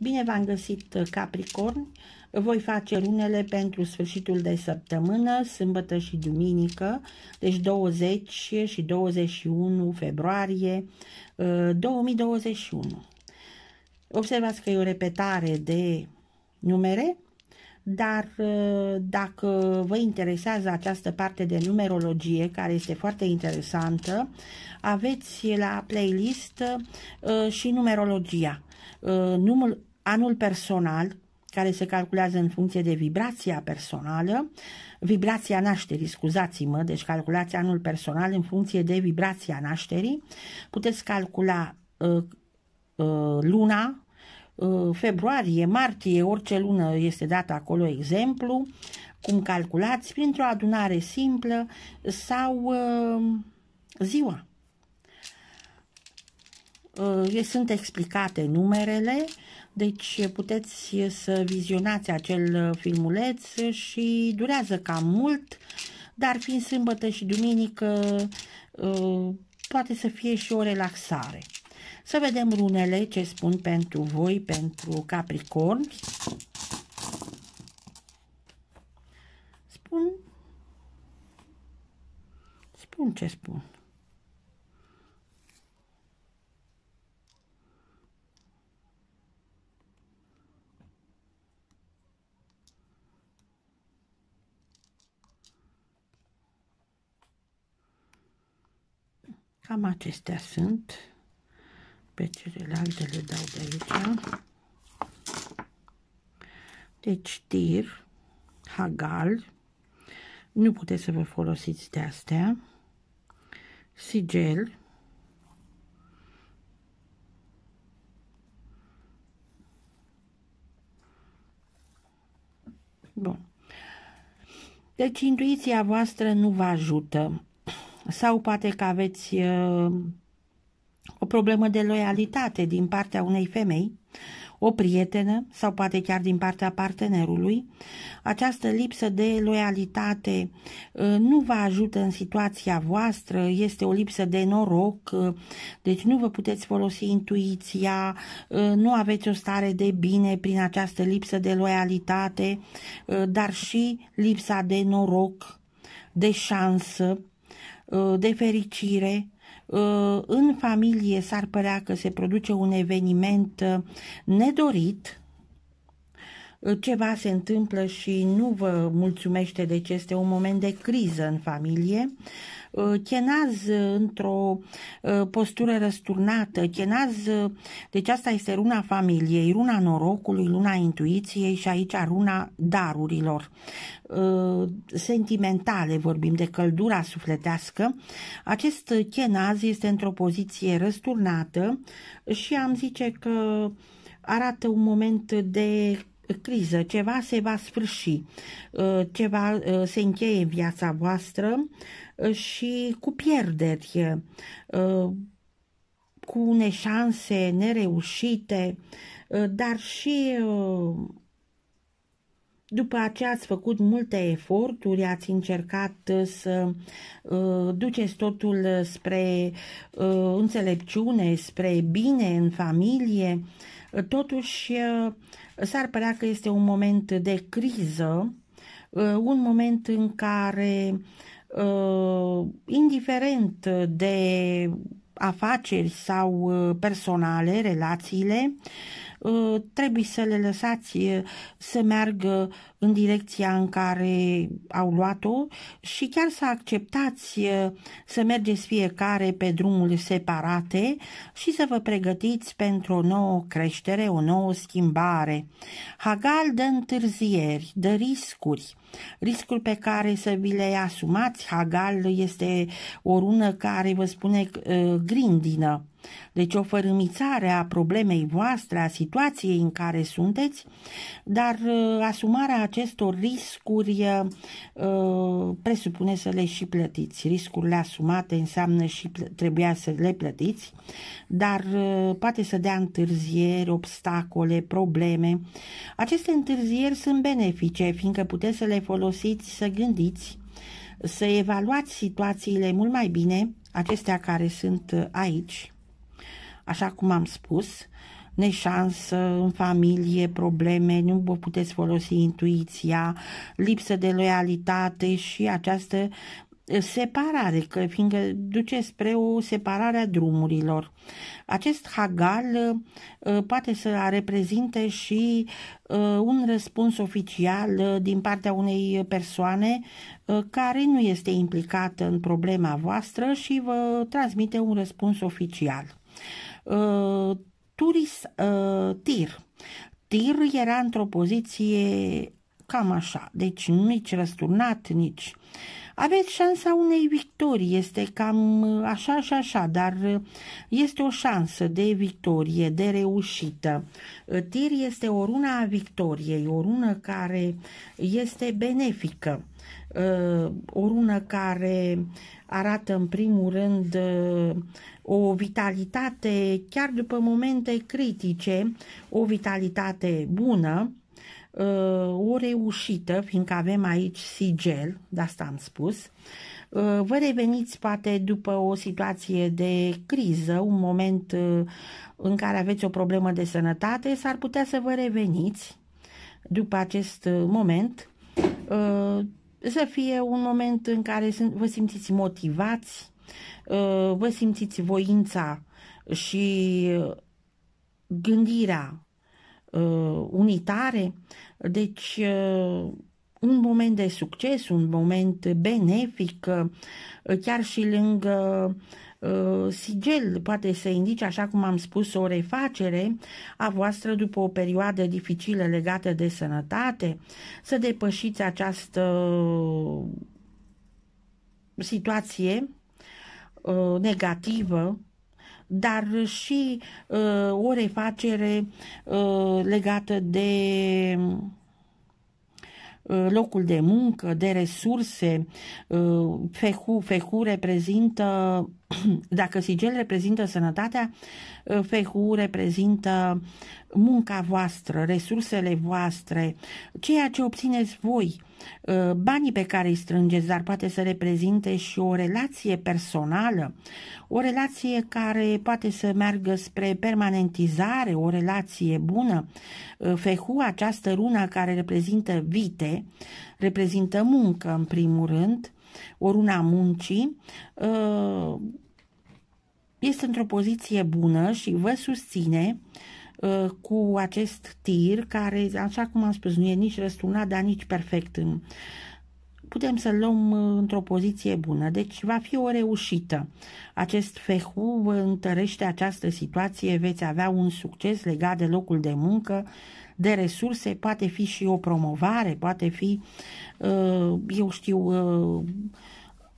Bine v-am găsit uh, Capricorn, voi face runele pentru sfârșitul de săptămână, sâmbătă și duminică, deci 20 și 21 februarie 2021. Uh, Observați că e o repetare de numere, dar uh, dacă vă interesează această parte de numerologie, care este foarte interesantă, aveți la playlist și numerologia. Uh, numul, anul personal, care se calculează în funcție de vibrația personală, vibrația nașterii, scuzați-mă, deci calculați anul personal în funcție de vibrația nașterii, puteți calcula uh, uh, luna, uh, februarie, martie, orice lună este dată acolo exemplu, cum calculați, printr-o adunare simplă sau uh, ziua. Uh, sunt explicate numerele, deci puteți să vizionați acel uh, filmuleț și durează cam mult, dar fiind sâmbătă și duminică, uh, poate să fie și o relaxare. Să vedem runele ce spun pentru voi, pentru Capricorn. Spun, spun ce spun. Cam acestea sunt. Pe celelalte le dau de aici. Deci tir, hagal, nu puteți să vă folosiți de astea, sigel, Bun. Deci intuiția voastră nu vă ajută sau poate că aveți uh, o problemă de loialitate din partea unei femei, o prietenă sau poate chiar din partea partenerului, această lipsă de loialitate uh, nu vă ajută în situația voastră, este o lipsă de noroc, uh, deci nu vă puteți folosi intuiția, uh, nu aveți o stare de bine prin această lipsă de loialitate, dar și lipsa de noroc, de șansă, Uh, de fericire, uh, în familie s-ar părea că se produce un eveniment uh, nedorit, ceva se întâmplă și nu vă mulțumește, deci este un moment de criză în familie, uh, chenaz uh, într-o uh, postură răsturnată, chenaz, deci asta este runa familiei, runa norocului, luna intuiției și aici runa darurilor sentimentale, vorbim de căldura sufletească, acest chenaz este într-o poziție răsturnată și am zice că arată un moment de criză, ceva se va sfârși, uh, ceva uh, se încheie în viața voastră uh, și cu pierderi, cu neșanse nereușite, dar și după aceea ați făcut multe eforturi, ați încercat să duceți totul spre înțelepciune, spre bine în familie, Totuși, eh, s-ar părea că este un moment de criză, eh, un moment în care, eh, indiferent de afaceri sau personale, relațiile, Uh, trebuie să le lăsați uh, să meargă în direcția în care au luat-o și chiar să acceptați uh, să mergeți fiecare pe drumuri separate și să vă pregătiți pentru o nouă creștere, o nouă schimbare. Hagal dă întârzieri, dă riscuri, Riscul pe care să vi le asumați, Hagal, este o rună care vă spune uh, grindină. Deci o fărâmițare a problemei voastre, a situației în care sunteți, dar uh, asumarea acestor riscuri uh, uh presupune să le și plătiți. Riscurile asumate înseamnă și trebuia să le plătiți, dar uh, poate să dea întârzieri, obstacole, probleme. Aceste întârzieri sunt benefice, fiindcă puteți să le folosiți să gândiți, să evaluați situațiile mult mai bine, acestea care sunt aici, așa cum am spus, neșansă în familie, probleme, nu vă puteți folosi intuiția, lipsă de loialitate și această separare, că, adică fiindcă duce spre o separare a drumurilor. Acest hagal uh, poate să reprezinte și uh, un răspuns oficial uh, din partea unei persoane care nu este implicată în problema voastră și vă transmite un răspuns oficial. Turis Tir. Tir era într-o poziție cam așa, deci nici răsturnat, nici aveți șansa unei victorii, este cam uh, așa și așa, dar uh, este o șansă de victorie, de reușită. Uh, Tir este o runa a victoriei, o rună care este benefică, o rună care arată în primul rând o vitalitate, chiar după momente critice, o vitalitate bună, Uh, o reușită, fiindcă avem aici sigel, de asta am spus. Uh, vă reveniți poate după o situație de criză, un moment uh, în care aveți o problemă de sănătate, s-ar putea să vă reveniți după acest moment, să fie un moment în care vă simțiți motivați, vă simțiți voința și gândirea uh, unitare. Deci, uh, un moment de succes, un moment benefic, uh, chiar și lângă uh, sigel, poate să indice, așa cum am spus, o refacere a voastră după o perioadă dificilă legată de sănătate, să depășiți această situație uh, negativă dar și uh, o refacere uh, legată de uh, locul de muncă, de resurse. Uh, FEHU, FEHU reprezintă Dacă sigel reprezintă sănătatea, uh, FHU reprezintă munca voastră, resursele voastre, ceea ce obțineți voi, uh, banii pe care îi strângeți, dar poate să reprezinte și o relație personală, o relație care poate să meargă spre permanentizare, o relație bună. Uh, Fehu, această rună care reprezintă vite, reprezintă muncă în primul rând, o runa muncii, este într-o poziție bună și vă susține uh, cu acest tir care, așa cum am spus, nu e nici răsturnat, dar nici perfect. Putem să luăm uh, într-o poziție bună, deci va fi o reușită. Acest fehu vă întărește această situație, veți avea un succes legat de locul de muncă, de resurse, poate fi și o promovare, poate fi, uh, eu știu,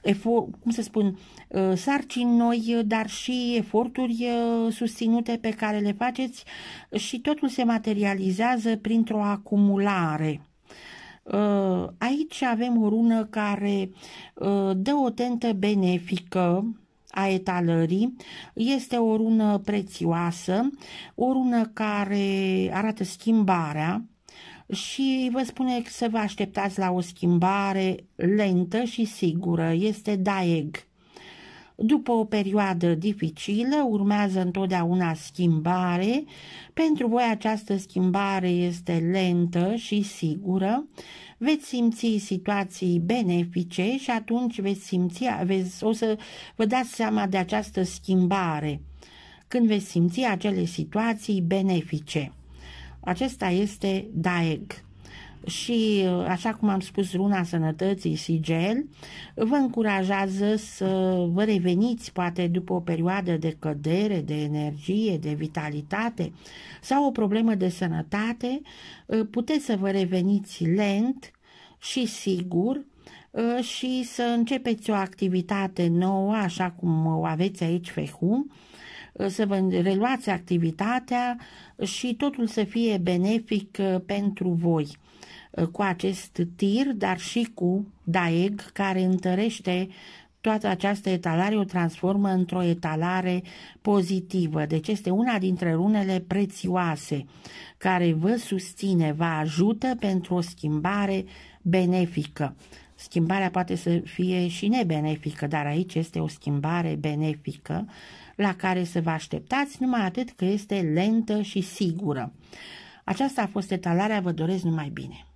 efort, cum să spun, uh, sarcini noi, uh, dar și eforturi uh, susținute pe care le faceți și totul se materializează printr-o acumulare. Aici avem o rună care dă o tentă benefică, a etalării. Este o rună prețioasă, o rună care arată schimbarea, și vă spune să vă așteptați la o schimbare lentă și sigură. Este Daeg. După o perioadă dificilă, urmează întotdeauna schimbare. Pentru voi această schimbare este lentă și sigură. Veți simți situații benefice și atunci veți simți, veți, o să vă dați seama de această schimbare când veți simți acele situații benefice. Acesta este DAEG și, așa cum am spus, Runa Sănătății Sigel vă încurajează să vă reveniți, poate după o perioadă de cădere, de energie, de vitalitate sau o problemă de sănătate, puteți să vă reveniți lent și sigur și să începeți o activitate nouă, așa cum o aveți aici pe HUM, să vă reluați activitatea și totul să fie benefic uh, pentru voi uh, cu acest tir, dar și cu DAEG, care întărește toată această etalare o transformă într-o etalare pozitivă. Deci este una dintre runele prețioase care vă susține, vă ajută pentru o schimbare benefică. Schimbarea poate să fie și nebenefică, dar aici este o schimbare benefică la care să vă așteptați, numai atât că este lentă și sigură. Aceasta a fost etalarea, vă doresc numai bine!